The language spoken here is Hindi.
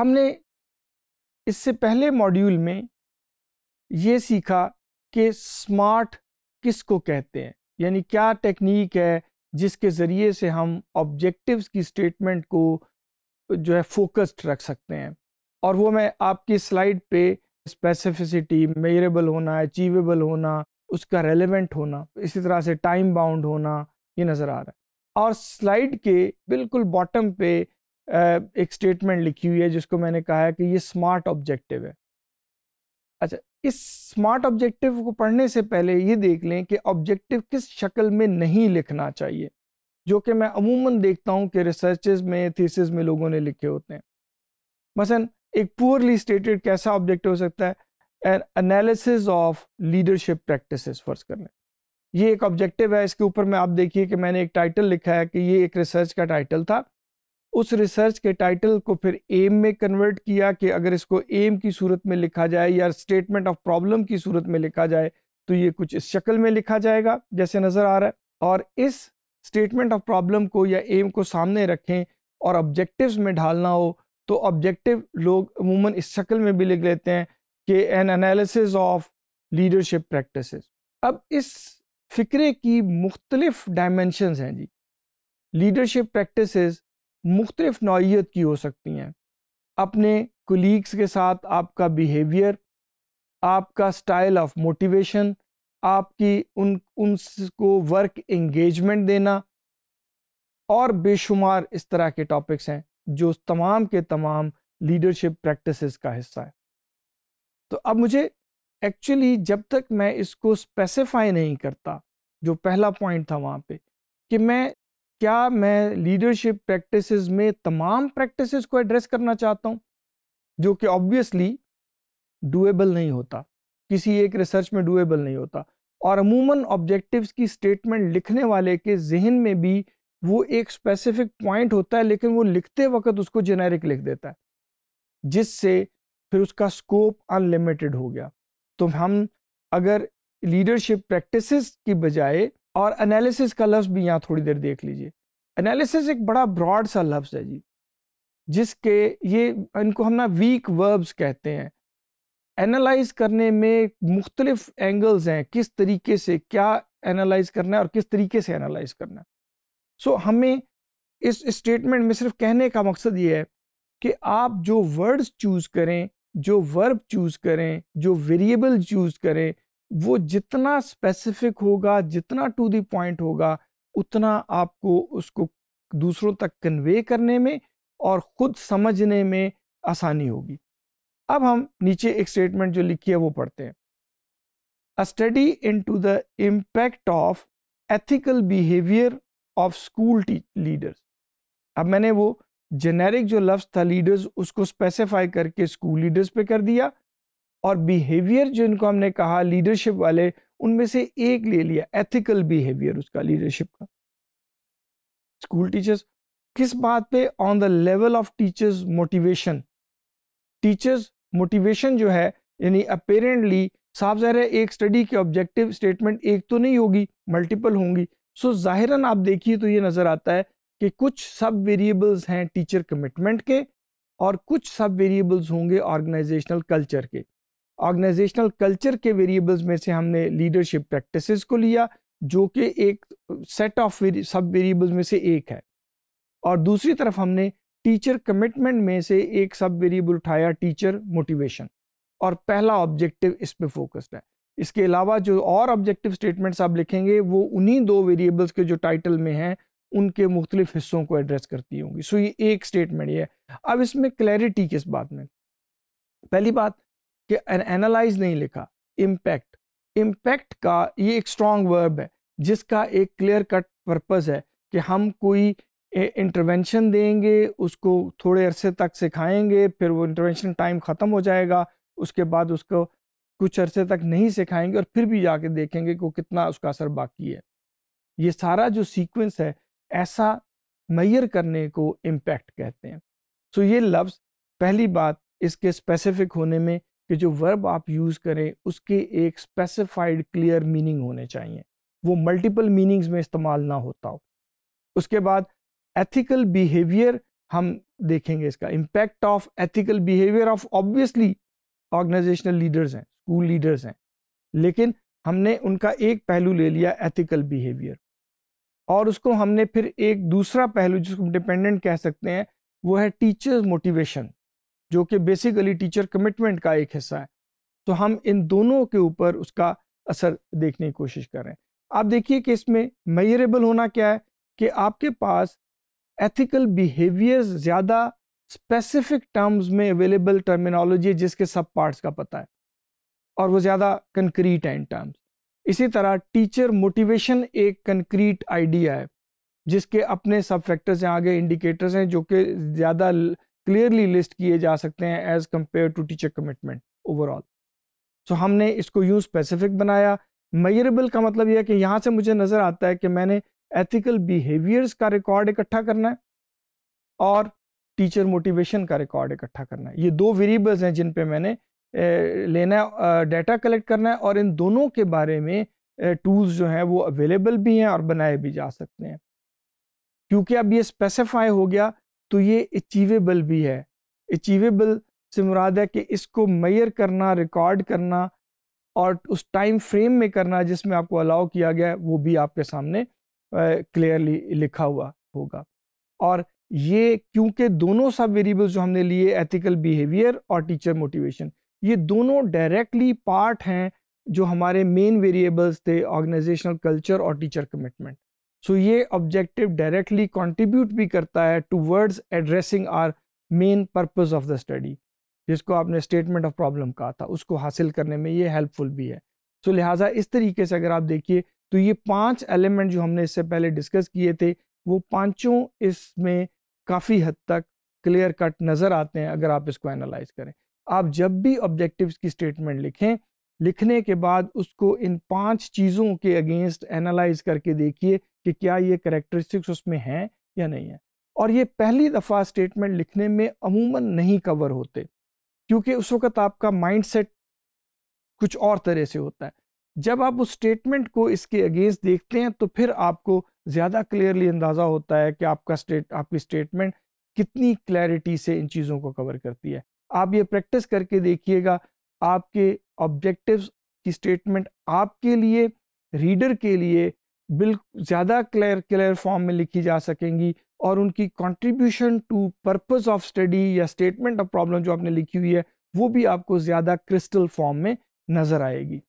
हमने इससे पहले मॉड्यूल में ये सीखा कि स्मार्ट किसको कहते हैं यानी क्या टेक्निक है जिसके ज़रिए से हम ऑब्जेक्टिव्स की स्टेटमेंट को जो है फोकस्ड रख सकते हैं और वो मैं आपकी स्लाइड पे स्पेसिफिसिटी मेयरेबल होना अचीवेबल होना उसका रेलेवेंट होना इसी तरह से टाइम बाउंड होना ये नज़र आ रहा है और स्लाइड के बिल्कुल बॉटम पे एक स्टेटमेंट लिखी हुई है जिसको मैंने कहा है कि ये स्मार्ट ऑब्जेक्टिव है अच्छा इस स्मार्ट ऑब्जेक्टिव को पढ़ने से पहले ये देख लें कि ऑब्जेक्टिव किस शक्ल में नहीं लिखना चाहिए जो कि मैं अमूमन देखता हूँ कि रिसर्चेज में थीसिस में लोगों ने लिखे होते हैं मसन एक पुअरली स्टेटेड कैसा ऑब्जेक्टिव हो सकता है an analysis of leadership practice फर्ज कर लें ये एक ऑब्जेक्टिव है इसके ऊपर मैं आप देखिए कि मैंने एक टाइटल लिखा है कि ये एक रिसर्च का टाइटल था उस रिसर्च के टाइटल को फिर एम में कन्वर्ट किया कि अगर इसको एम की सूरत में लिखा जाए या स्टेटमेंट ऑफ प्रॉब्लम की सूरत में लिखा जाए तो ये कुछ इस शक्ल में लिखा जाएगा जैसे नज़र आ रहा है और इस स्टेटमेंट ऑफ प्रॉब्लम को या एम को सामने रखें और ऑब्जेक्टिव्स में ढालना हो तो ऑब्जेक्टिव लोग अमूमन इस शक्ल में भी लिख लेते हैं कि an analysis of leadership practice अब इस फ़िक्रे की मुख्तलिफ डायमेंशनस हैं जी लीडरशिप प्रैक्टिस मुख्तलिफ नौीयत की हो सकती हैं अपने कुलीग्स के साथ आपका बिहेवियर आपका स्टाइल ऑफ मोटिवेशन आपकी उन उनको वर्क इंगेजमेंट देना और बेशुमार इस तरह के टॉपिक्स हैं जो तमाम के तमाम लीडरशिप प्रैक्टिसेस का हिस्सा है तो अब मुझे एक्चुअली जब तक मैं इसको स्पेसिफाई नहीं करता जो पहला पॉइंट था वहाँ पे कि मैं क्या मैं लीडरशिप प्रैक्टिसेस में तमाम प्रैक्टिसेस को एड्रेस करना चाहता हूँ जो कि ऑब्वियसली डूएबल नहीं होता किसी एक रिसर्च में डूएबल नहीं होता और अमूमन ऑब्जेक्टिव्स की स्टेटमेंट लिखने वाले के जहन में भी वो एक स्पेसिफिक पॉइंट होता है लेकिन वो लिखते वक्त उसको जेनेरिक लिख देता है जिससे फिर उसका स्कोप अनलिमिटेड हो गया तो हम अगर लीडरशिप प्रैक्टिसेस की बजाय और एनालिसिस का लफ्ज़ भी यहाँ थोड़ी देर देख लीजिए एनालिसिस एक बड़ा ब्रॉड सा लफ्ज़ है जी जिसके ये इनको हम ना वीक वर्ब्स कहते हैं एनालाइज करने में मुख्तलिफ एंगल्स हैं किस तरीके से क्या एनालाइज करना है और किस तरीके से एनालाइज करना है सो so, हमें इस स्टेटमेंट में सिर्फ कहने का मकसद ये है कि आप जो वर्ड्स चूज़ करें जो वर्ब चूज़ करें जो वेरिएबल चूज़ करें वो जितना स्पेसिफिक होगा जितना टू दी पॉइंट होगा उतना आपको उसको दूसरों तक कन्वे करने में और ख़ुद समझने में आसानी होगी अब हम नीचे एक स्टेटमेंट जो लिखी है वो पढ़ते हैं a study into the impact of ethical behaviour of school leaders अब मैंने वो जेनेरिक जो लफ्ज़ था लीडर्स उसको स्पेसिफाई करके स्कूल लीडर्स पे कर दिया और बिहेवियर जो इनको हमने कहा लीडरशिप वाले उनमें से एक ले लिया एथिकल बिहेवियर उसका लीडरशिप का स्कूल टीचर्स किस बात पे on the level of teachers motivation teachers motivation जो है यानी अपेरेंटली साफ जाहिर है एक स्टडी के ऑब्जेक्टिव स्टेटमेंट एक तो नहीं होगी मल्टीपल होंगी सो ज़ाहिरन आप देखिए तो ये नज़र आता है कि कुछ सब वेरिएबल्स हैं टीचर कमिटमेंट के और कुछ सब वेरिएबल्स होंगे ऑर्गेनाइजेशनल कल्चर के ऑर्गेनाइजेशनल कल्चर के वेरिएबल्स में से हमने लीडरशिप प्रैक्टिसेस को लिया जो कि एक सेट ऑफ सब वेरिएबल्स में से एक है और दूसरी तरफ हमने टीचर कमिटमेंट में से एक सब वेरिएबल उठाया टीचर मोटिवेशन और पहला ऑब्जेक्टिव इस पर फोकस्ड है इसके अलावा जो और ऑब्जेक्टिव स्टेटमेंट्स आप लिखेंगे वो उन्हीं दो वेरिएबल्स के जो टाइटल में हैं उनके मुख्तलिफ हिस्सों को एड्रेस करती होंगी सो ये एक स्टेटमेंट ये है अब इसमें क्लैरिटी किस बात में पहली बात कि एनालाइज नहीं लिखा इम्पैक्ट इम्पैक्ट का ये एक स्ट्रॉन्ग वर्ब है जिसका एक क्लियर कट पर्पस है कि हम कोई इंटरवेंशन देंगे उसको थोड़े अरसे तक सिखाएंगे फिर वो इंटरवेंशन टाइम ख़त्म हो जाएगा उसके बाद उसको कुछ अरसे तक नहीं सिखाएंगे और फिर भी जाके देखेंगे कि कितना उसका असर बाकी है ये सारा जो सीक्वेंस है ऐसा मैयर करने को इम्पैक्ट कहते हैं सो so ये लफ्ज़ पहली बात इसके स्पेसिफिक होने में कि जो वर्ब आप यूज़ करें उसके एक स्पेसिफाइड क्लियर मीनिंग होने चाहिए वो मल्टीपल मीनिंग्स में इस्तेमाल ना होता हो उसके बाद एथिकल बिहेवियर हम देखेंगे इसका impact of ethical behaviour of obviously organisational leaders हैं स्कूल लीडर्स हैं लेकिन हमने उनका एक पहलू ले लिया एथिकल बिहेवियर और उसको हमने फिर एक दूसरा पहलू जिसको डिपेंडेंट कह सकते हैं वो है टीचर्स मोटिवेशन जो कि बेसिकली टीचर कमिटमेंट का एक हिस्सा है तो हम इन दोनों के ऊपर उसका असर देखने की कोशिश कर रहे हैं आप देखिए कि इसमें मयरेबल होना क्या है कि आपके पास एथिकल बिहेवियर्स ज़्यादा स्पेसिफिक टर्म्स में अवेलेबल टर्मिनोलॉजी जिसके सब पार्ट्स का पता है और वो ज़्यादा कंक्रीट है इन टर्म्स इसी तरह टीचर मोटिवेशन एक कंक्रीट आइडिया है जिसके अपने सब फैक्टर्स हैं आगे इंडिकेटर्स हैं जो कि ज़्यादा क्लियरली लिस्ट किए जा सकते हैं as compared to teacher commitment overall so हमने इसको यू स्पेसिफिक बनाया मयरेबल का मतलब यह है कि यहाँ से मुझे नज़र आता है कि मैंने एथिकल बिहेवियर्स का रिकॉर्ड इकट्ठा करना है और टीचर मोटिवेशन का रिकॉर्ड इकट्ठा करना है ये दो वेरिएबल्स हैं जिन पे मैंने लेना है डाटा कलेक्ट करना है और इन दोनों के बारे में टूल्स जो हैं वो अवेलेबल भी हैं और बनाए भी जा सकते हैं क्योंकि अब ये स्पेसिफाई हो गया तो ये अचीवेबल भी है अचीवेबल से मुराद है कि इसको मैयर करना रिकॉर्ड करना और उस टाइम फ्रेम में करना जिसमें आपको अलाउ किया गया वो भी आपके सामने क्लियरली लिखा हुआ होगा और ये क्योंकि दोनों सब वेरिएबल्स जो हमने लिए एथिकल बिहेवियर और टीचर मोटिवेशन ये दोनों डायरेक्टली पार्ट हैं जो हमारे मेन वेरिएबल्स थे ऑर्गेनाइजेशनल कल्चर और टीचर कमिटमेंट सो ये ऑब्जेक्टिव डायरेक्टली कॉन्ट्रीब्यूट भी करता है towards addressing our main purpose of the study जिसको आपने स्टेटमेंट ऑफ प्रॉब्लम कहा था उसको हासिल करने में ये हेल्पफुल भी है सो so लिहाजा इस तरीके से अगर आप देखिए तो ये पांच एलिमेंट जो हमने इससे पहले डिस्कस किए थे वो पांचों इसमें काफ़ी हद तक क्लियर कट नज़र आते हैं अगर आप इसको एनालाइज करें आप जब भी ऑब्जेक्टिव्स की स्टेटमेंट लिखें लिखने के बाद उसको इन पांच चीज़ों के अगेंस्ट एनालाइज करके देखिए कि क्या ये करेक्टरिस्टिक्स उसमें हैं या नहीं है और ये पहली दफ़ा स्टेटमेंट लिखने में अमूमन नहीं कवर होते क्योंकि उस वक्त आपका माइंडसेट कुछ और तरह से होता है जब आप उस स्टेटमेंट को इसके अगेंस्ट देखते हैं तो फिर आपको ज़्यादा क्लियरली अंदाज़ा होता है कि आपका स्टेट आपकी स्टेटमेंट कितनी क्लैरिटी से इन चीज़ों को कवर करती है आप ये प्रैक्टिस करके देखिएगा आपके ऑब्जेक्टिव्स की स्टेटमेंट आपके लिए रीडर के लिए बिल ज़्यादा क्लियर क्लियर फॉर्म में लिखी जा सकेंगी और उनकी contribution to purpose of study या स्टेटमेंट ऑफ प्रॉब्लम जो आपने लिखी हुई है वो भी आपको ज़्यादा क्रिस्टल फॉर्म में नज़र आएगी